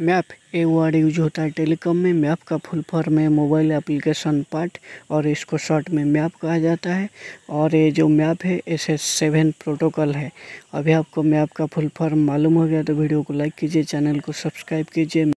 map a word use होता है telecom में मैप का फुल फॉर्म है मोबाइल एप्लीकेशन पार्ट और इसको शॉर्ट में मैप कहा जाता है और ये जो मैप है एस एस सेवन प्रोटोकॉल है अभी आपको मैप का फुल फॉर्म मालूम हो गया तो वीडियो को लाइक कीजिए चैनल को सब्सक्राइब कीजिए